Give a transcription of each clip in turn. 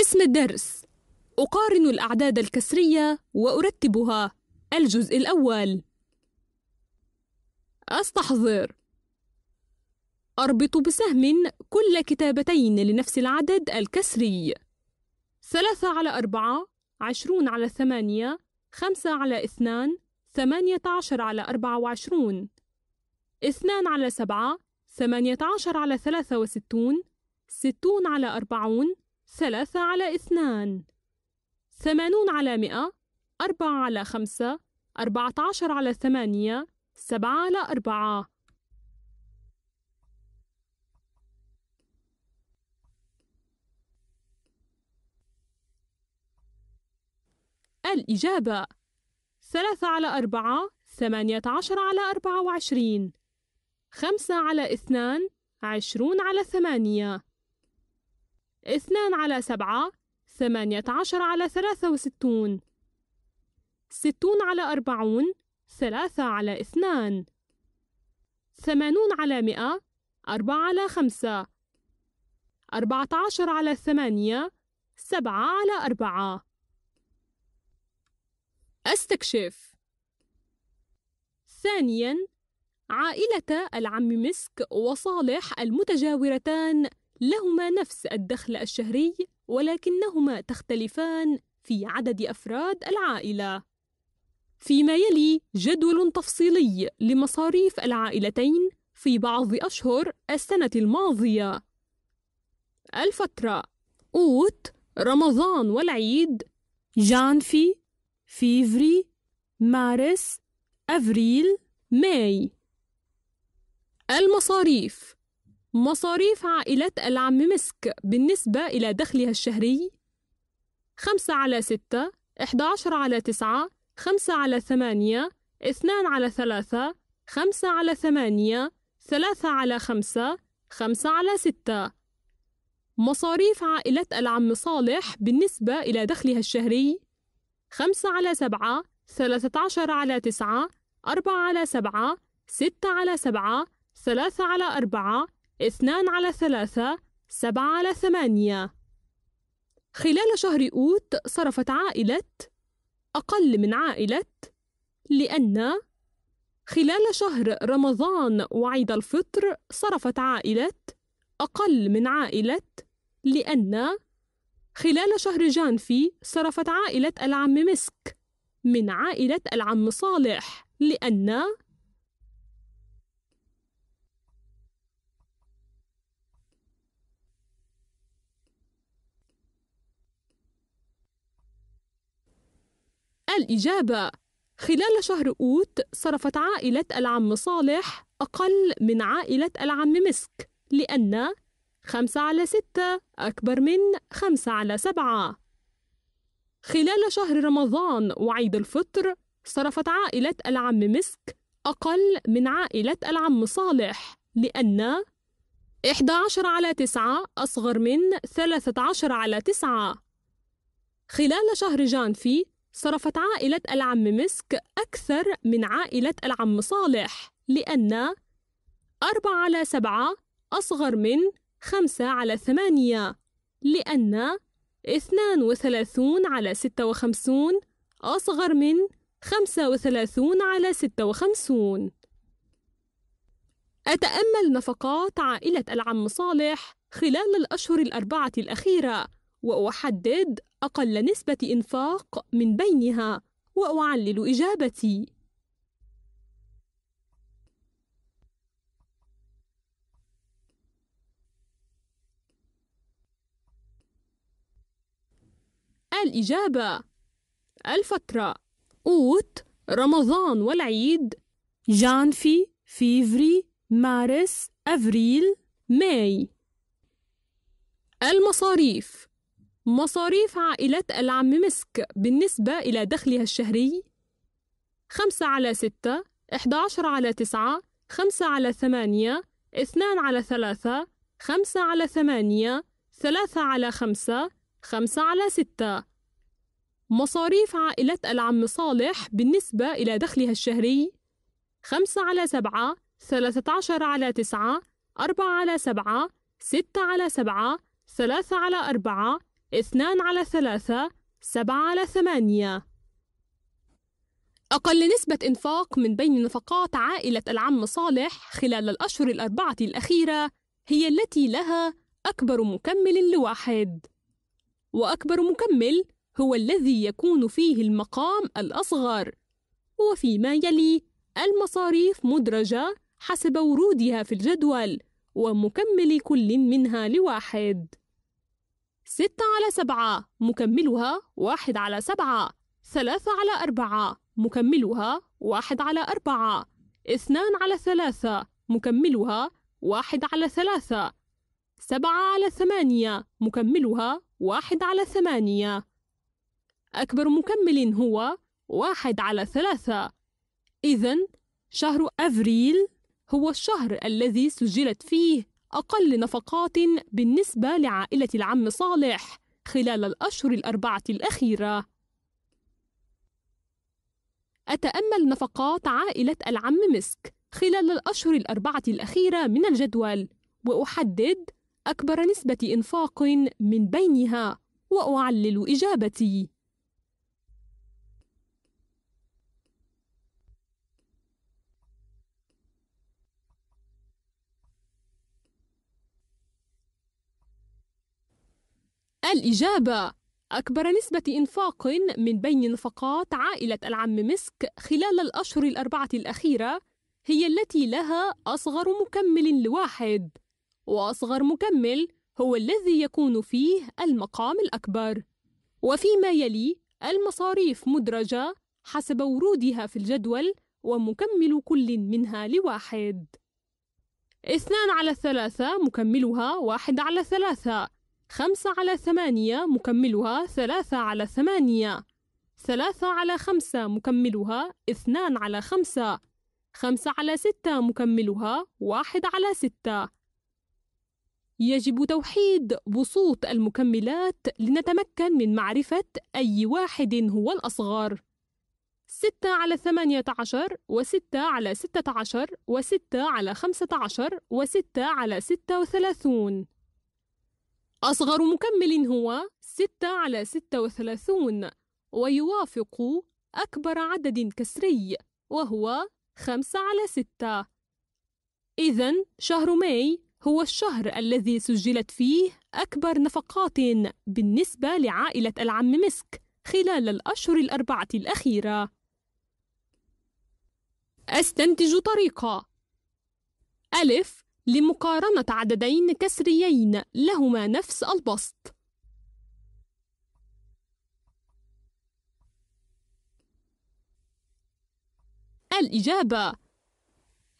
اسم الدرس أقارن الأعداد الكسرية وأرتبها الجزء الأول أستحضر أربط بسهم كل كتابتين لنفس العدد الكسري ثلاثة على أربعة عشرون على ثمانية خمسة على اثنان ثمانية عشر على أربعة وعشرون اثنان على سبعة ثمانية عشر على ثلاثة وستون ستون على أربعون ثلاثة على اثنان ثمانون على مئة أربعة على خمسة أربعة عشر على ثمانية سبعة على أربعة الإجابة ثلاثة على أربعة ثمانية عشر على أربعة وعشرين خمسة على اثنان عشرون على ثمانية اثنان على سبعة ثمانية عشر على ثلاثة وستون ستون على أربعون ثلاثة على اثنان ثمانون على مئة أربعة على خمسة أربعة عشر على ثمانية سبعة على أربعة أستكشف ثانياً عائلة العم مسك وصالح المتجاورتان لهما نفس الدخل الشهري ولكنهما تختلفان في عدد أفراد العائلة. فيما يلي جدول تفصيلي لمصاريف العائلتين في بعض أشهر السنة الماضية. الفترة أوت رمضان والعيد جانفي فيفري مارس أفريل ماي المصاريف مصاريف عائلة العم مسك بالنسبة إلى دخلها الشهري خمسة على ستة إحدى عشر على تسعة خمسة على ثمانية اثنان على ثلاثة خمسة على ثمانية ثلاثة على خمسة خمسة على ستة مصاريف عائلة العم صالح بالنسبة إلى دخلها الشهري خمسة على سبعة ثلاثة عشر على تسعة أربعة على سبعة ستة على سبعة ثلاثة على أربعة 2 على 3 7 على 8 خلال شهر أوت صرفت عائلة أقل من عائلة لأن خلال شهر رمضان وعيد الفطر صرفت عائلة أقل من عائلة لأن خلال شهر جانفي صرفت عائلة العم مسك من عائلة العم صالح لأن الإجابة خلال شهر أوت صرفت عائلة العم صالح أقل من عائلة العم مسك لأن خمسة على ستة أكبر من خمسة على سبعة خلال شهر رمضان وعيد الفطر صرفت عائلة العم مسك أقل من عائلة العم صالح لأن 11 على 9 أصغر من 13 على 9 خلال شهر جانفي صرفت عائلة العم مسك أكثر من عائلة العم صالح لأن أربعة على سبعة أصغر من خمسة على ثمانية لأن اثنان وثلاثون على ستة وخمسون أصغر من خمسة وثلاثون على ستة وخمسون أتأمل نفقات عائلة العم صالح خلال الأشهر الأربعة الأخيرة وأحدد أقل نسبة إنفاق من بينها وأعلل إجابتي الإجابة الفترة أوت رمضان والعيد جانفي فيفري مارس أفريل ماي المصاريف مصاريف عائلة العم مسك بالنسبة إلى دخلها الشهري خمسة على ستة إحدى عشر على تسعة خمسة على ثمانية اثنان على ثلاثة خمسة على ثمانية ثلاثة على خمسة خمسة على ستة مصاريف عائلة العم صالح بالنسبة إلى دخلها الشهري خمسة على سبعة ثلاثة عشر على تسعة أربعة على سبعة ستة على سبعة ثلاثة على أربعة اثنان على ثلاثة سبعة على ثمانية أقل نسبة إنفاق من بين نفقات عائلة العم صالح خلال الأشهر الأربعة الأخيرة هي التي لها أكبر مكمل لواحد وأكبر مكمل هو الذي يكون فيه المقام الأصغر وفيما يلي المصاريف مدرجة حسب ورودها في الجدول ومكمل كل منها لواحد ستة على سبعة مكملها واحد على سبعة ثلاثة على أربعة مكملها واحد على أربعة اثنان على ثلاثة مكملها واحد على ثلاثة سبعة على ثمانية مكملها واحد على ثمانية أكبر مكمل هو واحد على ثلاثة إذن شهر أفريل هو الشهر الذي سجلت فيه أقل نفقات بالنسبة لعائلة العم صالح خلال الأشهر الأربعة الأخيرة. أتأمل نفقات عائلة العم مسك خلال الأشهر الأربعة الأخيرة من الجدول، وأحدد أكبر نسبة إنفاق من بينها، وأعلل إجابتي. الإجابة أكبر نسبة إنفاق من بين نفقات عائلة العم مسك خلال الأشهر الأربعة الأخيرة هي التي لها أصغر مكمل لواحد وأصغر مكمل هو الذي يكون فيه المقام الأكبر وفيما يلي المصاريف مدرجة حسب ورودها في الجدول ومكمل كل منها لواحد اثنان على ثلاثة مكملها واحد على ثلاثة خمسة على ثمانية مكملها ثلاثة على ثمانية ثلاثة على خمسة مكملها اثنان على خمسة خمسة على ستة مكملها واحد على ستة يجب توحيد بسوط المكملات لنتمكن من معرفة أي واحد هو الأصغر ستة على ثمانية عشر وستة على ستة عشر وستة على خمسة عشر وستة على ستة وثلاثون أصغر مكمل هو 6 على 36 ويوافق أكبر عدد كسري وهو 5 على 6 إذا شهر ماي هو الشهر الذي سجلت فيه أكبر نفقات بالنسبة لعائلة العم مسك خلال الأشهر الأربعة الأخيرة أستنتج طريقة ألف لمقارنة عددين كسريين لهما نفس البسط الإجابة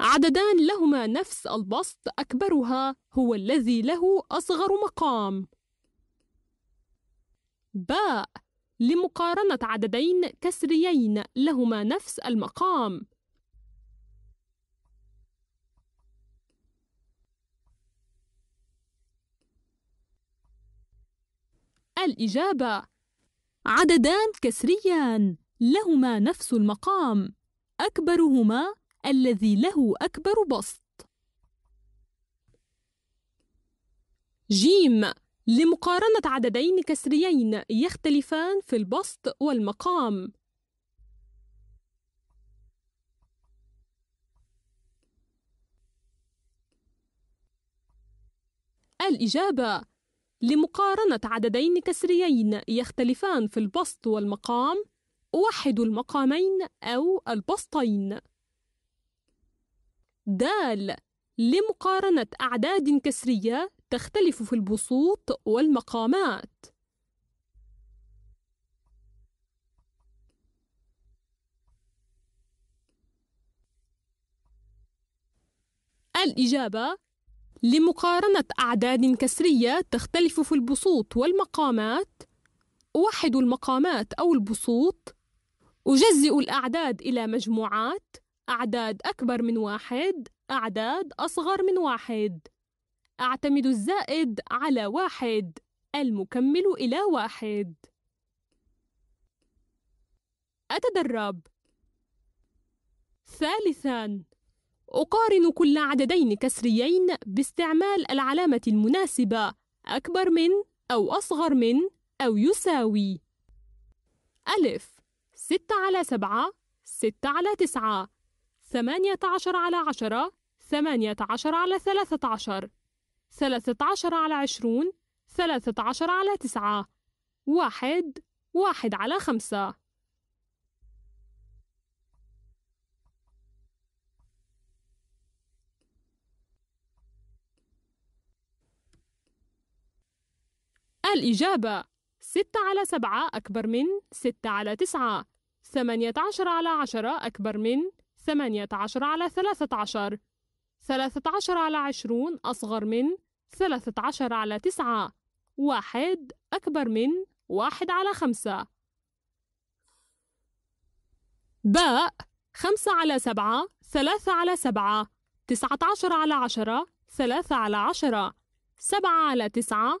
عددان لهما نفس البسط أكبرها هو الذي له أصغر مقام باء لمقارنة عددين كسريين لهما نفس المقام الإجابة عددان كسريان لهما نفس المقام أكبرهما الذي له أكبر بسط جيم لمقارنة عددين كسريين يختلفان في البسط والمقام الإجابة لمقارنة عددين كسريين يختلفان في البسط والمقام أوحد المقامين أو البسطين دال لمقارنة أعداد كسرية تختلف في البسوط والمقامات الإجابة لمقارنة أعداد كسرية تختلف في البسوط والمقامات أوحد المقامات أو البسوط أجزئ الأعداد إلى مجموعات أعداد أكبر من واحد أعداد أصغر من واحد أعتمد الزائد على واحد المكمل إلى واحد أتدرب ثالثاً أقارن كل عددين كسريين باستعمال العلامة المناسبة أكبر من أو أصغر من أو يساوي ألف ستة على سبعة ستة على تسعة ثمانية عشر على عشرة ثمانية عشر على ثلاثة عشر ثلاثة عشر على عشرون ثلاثة عشر على تسعة واحد واحد على خمسة الإجابة 6 على 7 أكبر من 6 على 9 18 على 10 أكبر من 18 على 13 13 على 20 أصغر من 13 على 9 واحد أكبر من واحد على خمسة باء خمسة على سبعة ثلاثة على سبعة تسعة عشر على عشرة ثلاثة على عشرة سبعة على تسعة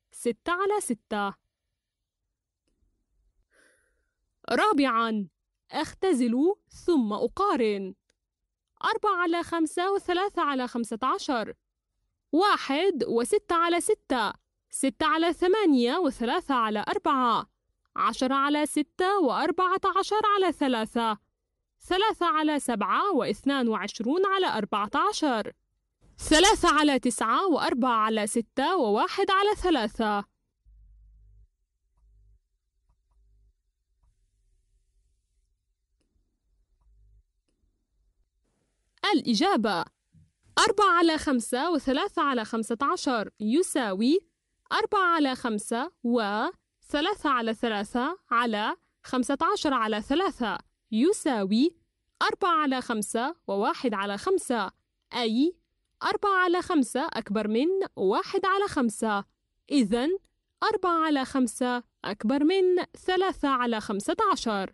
ستة على ستة رابعا أختزل ثم أقارن أربعة على خمسة وثلاثة على خمسة عشر واحد وستة على ستة ستة على ثمانية وثلاثة على أربعة عشرة على ستة وأربعة عشر على ثلاثة ثلاثة على سبعة واثنان وعشرون على أربعة عشر ثلاثة على تسعة وأربعة على ستة وواحد على ثلاثة الإجابة أربعة على خمسة وثلاثة على خمسة عشر يساوي أربعة على خمسة وثلاثة على ثلاثة على خمسة عشر على ثلاثة يساوي أربعة على خمسة وواحد على خمسة أي 4 على 5 أكبر من 1 على 5 إذا 4 على 5 أكبر من 3 على 15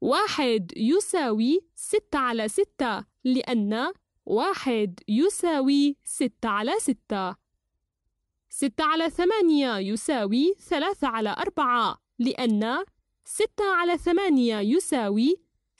1 يساوي 6 على 6 لأن 1 يساوي 6 على 6 6 على 8 يساوي 3 على 4 لأن 6 على 8 يساوي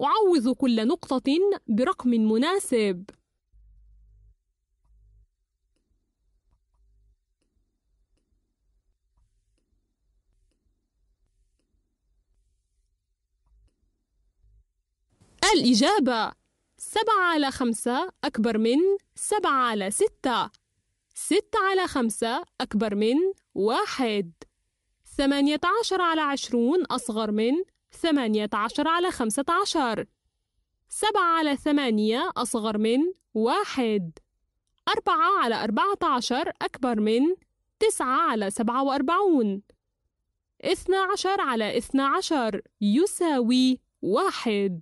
أعوض كل نقطة برقم مناسب الإجابة سبعة على خمسة أكبر من سبعة على ستة ستة على خمسة أكبر من واحد ثمانية عشر على عشرون أصغر من ثمانية عشر على خمسة عشر سبعة على ثمانية أصغر من واحد أربعة على أربعة عشر أكبر من تسعة على سبعة وأربعون اثنا عشر على اثنا عشر يساوي واحد